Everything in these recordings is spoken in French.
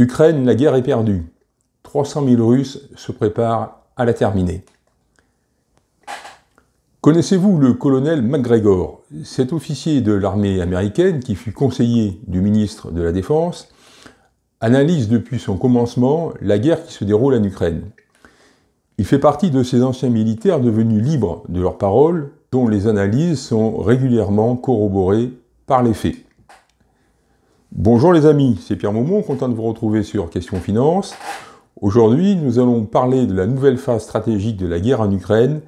Ukraine, la guerre est perdue. 300 000 Russes se préparent à la terminer. Connaissez-vous le colonel McGregor Cet officier de l'armée américaine, qui fut conseiller du ministre de la Défense, analyse depuis son commencement la guerre qui se déroule en Ukraine. Il fait partie de ces anciens militaires devenus libres de leurs paroles, dont les analyses sont régulièrement corroborées par les faits. Bonjour les amis, c'est Pierre Maumont, content de vous retrouver sur Question Finance. Aujourd'hui, nous allons parler de la nouvelle phase stratégique de la guerre en Ukraine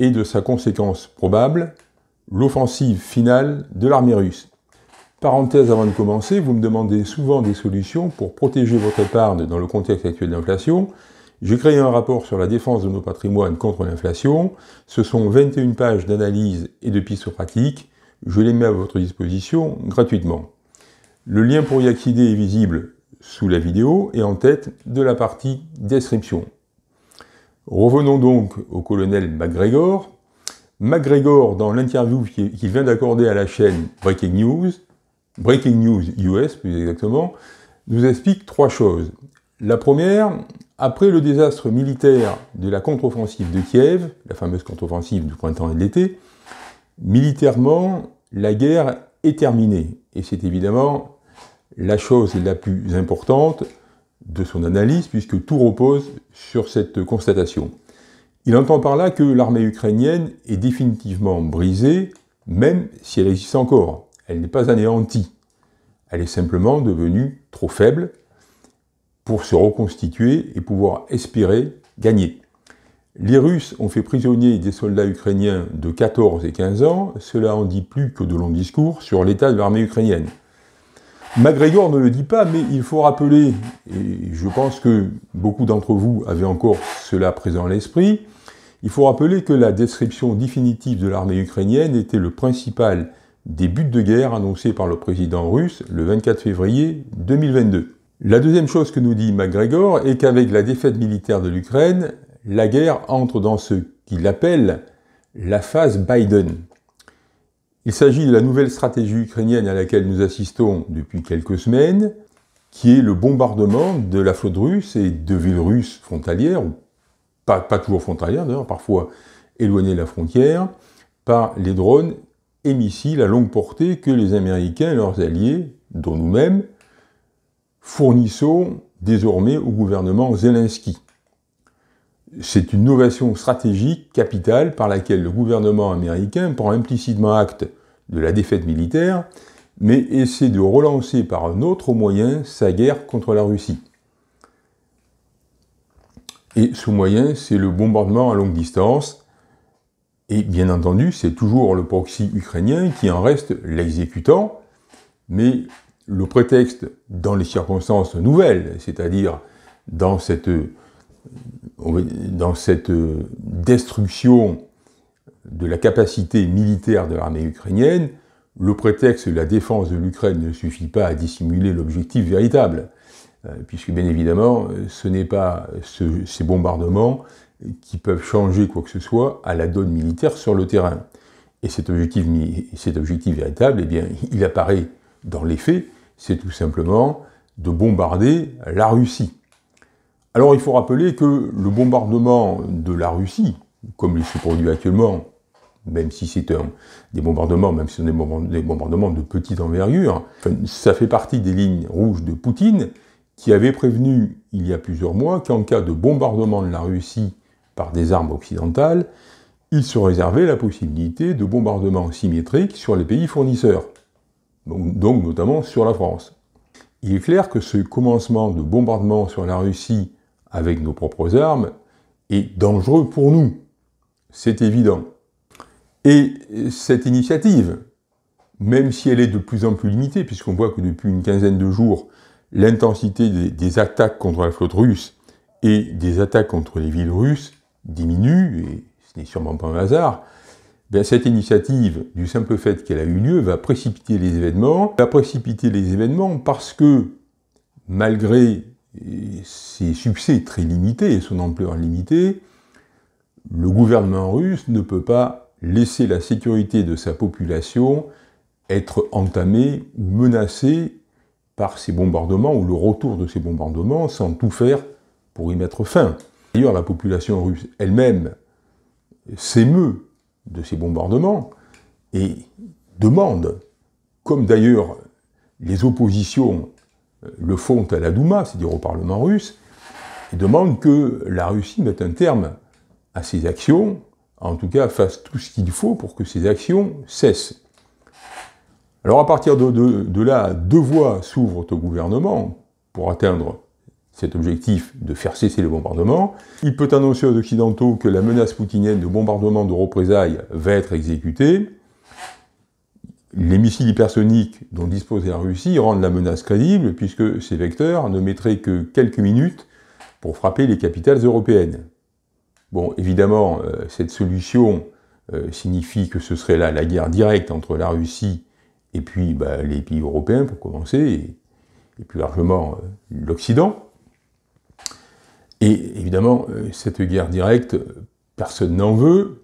et de sa conséquence probable, l'offensive finale de l'armée russe. Parenthèse avant de commencer, vous me demandez souvent des solutions pour protéger votre épargne dans le contexte actuel d'inflation. J'ai créé un rapport sur la défense de nos patrimoines contre l'inflation. Ce sont 21 pages d'analyse et de pistes pratiques. Je les mets à votre disposition gratuitement. Le lien pour y accéder est visible sous la vidéo et en tête de la partie description. Revenons donc au colonel MacGregor. MacGregor, dans l'interview qu'il vient d'accorder à la chaîne Breaking News, Breaking News US plus exactement, nous explique trois choses. La première, après le désastre militaire de la contre-offensive de Kiev, la fameuse contre-offensive du printemps et de l'été, militairement, la guerre est terminée. Et c'est évidemment la chose la plus importante de son analyse, puisque tout repose sur cette constatation. Il entend par là que l'armée ukrainienne est définitivement brisée, même si elle existe encore. Elle n'est pas anéantie. Elle est simplement devenue trop faible pour se reconstituer et pouvoir espérer gagner. Les Russes ont fait prisonnier des soldats ukrainiens de 14 et 15 ans, cela en dit plus que de longs discours sur l'état de l'armée ukrainienne. MacGregor ne le dit pas, mais il faut rappeler, et je pense que beaucoup d'entre vous avaient encore cela présent à l'esprit, il faut rappeler que la description définitive de l'armée ukrainienne était le principal des buts de guerre annoncés par le président russe le 24 février 2022. La deuxième chose que nous dit MacGregor est qu'avec la défaite militaire de l'Ukraine, la guerre entre dans ce qu'il appelle la phase Biden. Il s'agit de la nouvelle stratégie ukrainienne à laquelle nous assistons depuis quelques semaines, qui est le bombardement de la flotte russe et de villes russes frontalières, ou pas, pas toujours frontalières d'ailleurs, parfois éloignées de la frontière, par les drones et missiles à longue portée que les Américains et leurs alliés, dont nous-mêmes, fournissons désormais au gouvernement Zelensky c'est une innovation stratégique capitale par laquelle le gouvernement américain prend implicitement acte de la défaite militaire, mais essaie de relancer par un autre moyen sa guerre contre la Russie. Et ce moyen, c'est le bombardement à longue distance. Et bien entendu, c'est toujours le proxy ukrainien qui en reste l'exécutant, mais le prétexte, dans les circonstances nouvelles, c'est-à-dire dans cette euh, dans cette euh, destruction de la capacité militaire de l'armée ukrainienne, le prétexte de la défense de l'Ukraine ne suffit pas à dissimuler l'objectif véritable, euh, puisque bien évidemment, ce n'est pas ces bombardements qui peuvent changer quoi que ce soit à la donne militaire sur le terrain. Et cet objectif, cet objectif véritable, eh bien, il apparaît dans les faits, c'est tout simplement de bombarder la Russie. Alors il faut rappeler que le bombardement de la Russie, comme il se produit actuellement, même si c'est des bombardements, même si des bombardements de petite envergure, ça fait partie des lignes rouges de Poutine, qui avait prévenu il y a plusieurs mois qu'en cas de bombardement de la Russie par des armes occidentales, il se réservait la possibilité de bombardements symétriques sur les pays fournisseurs, donc notamment sur la France. Il est clair que ce commencement de bombardement sur la Russie avec nos propres armes est dangereux pour nous. C'est évident. Et cette initiative, même si elle est de plus en plus limitée, puisqu'on voit que depuis une quinzaine de jours, l'intensité des, attaques contre la flotte russe et des attaques contre les villes russes diminue, et ce n'est sûrement pas un hasard, ben, cette initiative, du simple fait qu'elle a eu lieu, va précipiter les événements, va précipiter les événements parce que, malgré ses succès très limités et son ampleur limitée, le gouvernement russe ne peut pas laisser la sécurité de sa population être entamée ou menacée par ces bombardements ou le retour de ces bombardements sans tout faire pour y mettre fin. D'ailleurs, la population russe elle-même s'émeut de ces bombardements et demande, comme d'ailleurs les oppositions le font à la Douma, c'est-à-dire au Parlement russe, et demandent que la Russie mette un terme à ses actions, en tout cas fasse tout ce qu'il faut pour que ces actions cessent. Alors à partir de, de là, deux voies s'ouvrent au gouvernement pour atteindre cet objectif de faire cesser les bombardements. Il peut annoncer aux Occidentaux que la menace poutinienne de bombardement de représailles va être exécutée les missiles hypersoniques dont dispose la Russie rendent la menace crédible puisque ces vecteurs ne mettraient que quelques minutes pour frapper les capitales européennes. Bon, évidemment, euh, cette solution euh, signifie que ce serait là la guerre directe entre la Russie et puis bah, les pays européens pour commencer, et, plus largement euh, l'Occident. Et évidemment, cette guerre directe, personne n'en veut,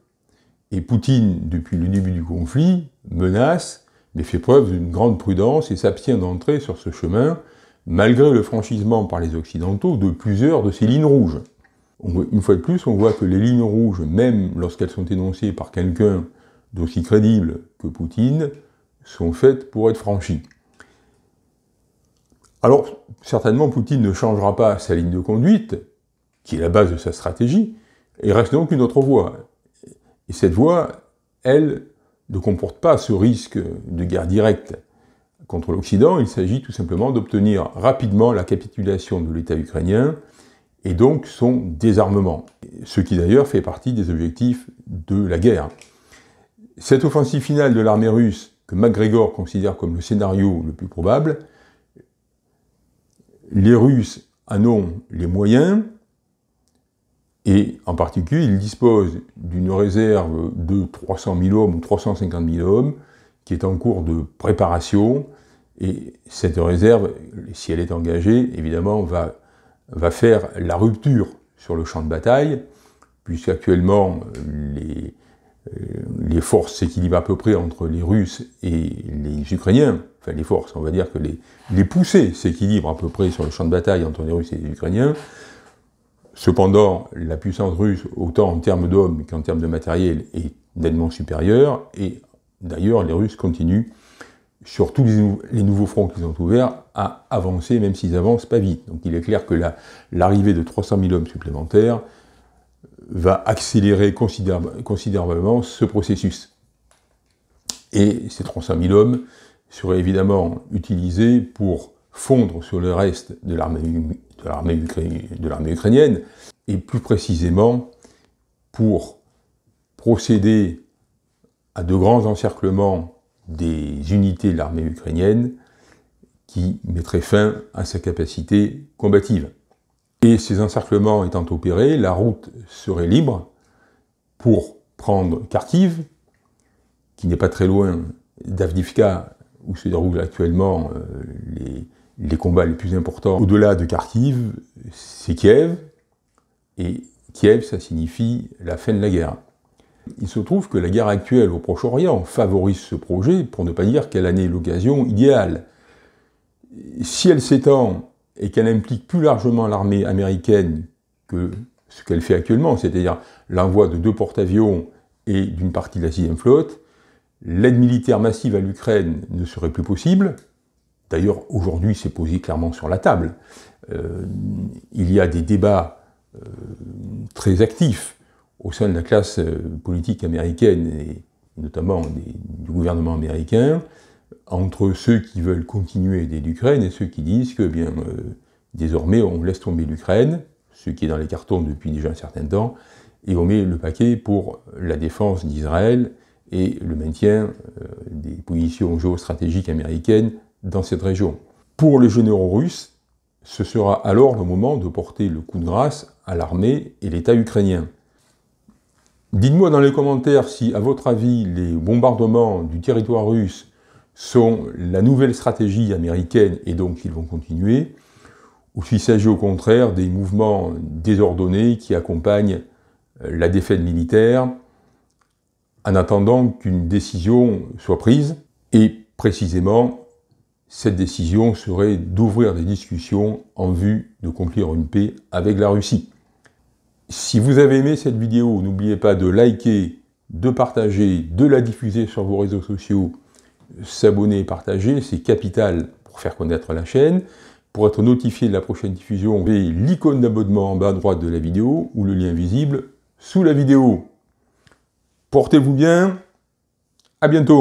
et Poutine, depuis le début du conflit, menace mais fait preuve d'une grande prudence et s'abstient d'entrer sur ce chemin, malgré le franchissement par les Occidentaux de plusieurs de ces lignes rouges. une fois de plus, on voit que les lignes rouges, même lorsqu'elles sont énoncées par quelqu'un d'aussi crédible que Poutine, sont faites pour être franchies. Alors, certainement, Poutine ne changera pas sa ligne de conduite, qui est la base de sa stratégie, et reste donc une autre voie. Et cette voie, elle, ne comporte pas ce risque de guerre directe contre l'Occident, il s'agit tout simplement d'obtenir rapidement la capitulation de l'État ukrainien et donc son désarmement, ce qui d'ailleurs fait partie des objectifs de la guerre. Cette offensive finale de l'armée russe, que MacGregor considère comme le scénario le plus probable, les Russes en ont les moyens, et en particulier, il dispose d'une réserve de 300 000 hommes ou 350 000 hommes qui est en cours de préparation. Et cette réserve, si elle est engagée, évidemment, va, faire la rupture sur le champ de bataille, puisqu'actuellement, euh, les, forces s'équilibrent à peu près entre les Russes et les Ukrainiens. Enfin, les forces, on va dire que les poussées s'équilibrent à peu près sur le champ de bataille entre les Russes et les Ukrainiens. Cependant, la puissance russe, autant en termes d'hommes qu'en termes de matériel, est nettement supérieure, et d'ailleurs, les Russes continuent, sur tous les, nouveaux fronts qu'ils ont ouverts, à avancer, même s'ils avancent pas vite. Donc il est clair que l'arrivée de 300 000 hommes supplémentaires euh, va accélérer considérablement ce processus. Et ces 300 000 hommes seraient évidemment utilisés pour fondre sur le reste de l'armée ukrainienne, et plus précisément pour procéder à de grands encerclements des unités de l'armée ukrainienne qui mettraient fin à sa capacité combative. Et ces encerclements étant opérés, la route serait libre pour prendre Kharkiv, qui n'est pas très loin d'Avdivka, où se déroulent actuellement euh, les, les combats les plus importants au-delà de Kharkiv, c'est Kiev, et Kiev, ça signifie la fin de la guerre. Il se trouve que la guerre actuelle au Proche-Orient favorise ce projet, pour ne pas dire qu'elle en est l'occasion idéale. Si elle s'étend et qu'elle implique plus largement l'armée américaine que ce qu'elle fait actuellement, c'est-à-dire l'envoi de deux porte-avions et d'une partie de la sixième flotte, l'aide militaire massive à l'Ukraine ne serait plus possible, D'ailleurs, aujourd'hui, c'est posé clairement sur la table. Euh, il y a des débats euh, très actifs au sein de la classe euh, politique américaine et notamment du gouvernement américain entre ceux qui veulent continuer d'aider l'Ukraine et ceux qui disent que eh bien désormais on laisse tomber l'Ukraine, ce qui est dans les cartons depuis déjà un certain temps, et on met le paquet pour la défense d'Israël et le maintien des positions géostratégiques américaines dans cette région. Pour les généraux russes, ce sera alors le moment de porter le coup de grâce à l'armée et l'État ukrainien. Dites-moi dans les commentaires si, à votre avis, les bombardements du territoire russe sont la nouvelle stratégie américaine et donc ils vont continuer, ou s'il s'agit au contraire des mouvements désordonnés qui accompagnent euh, la défaite militaire en attendant qu'une décision soit prise et précisément cette décision serait d'ouvrir des discussions en vue de conclure une paix avec la Russie. Si vous avez aimé cette vidéo, n'oubliez pas de liker, de partager, de la diffuser sur vos réseaux sociaux, s'abonner et partager, c'est capital pour faire connaître la chaîne. Pour être notifié de la prochaine diffusion, avez l'icône d'abonnement en bas à droite de la vidéo ou le lien visible sous la vidéo. Portez-vous bien, à bientôt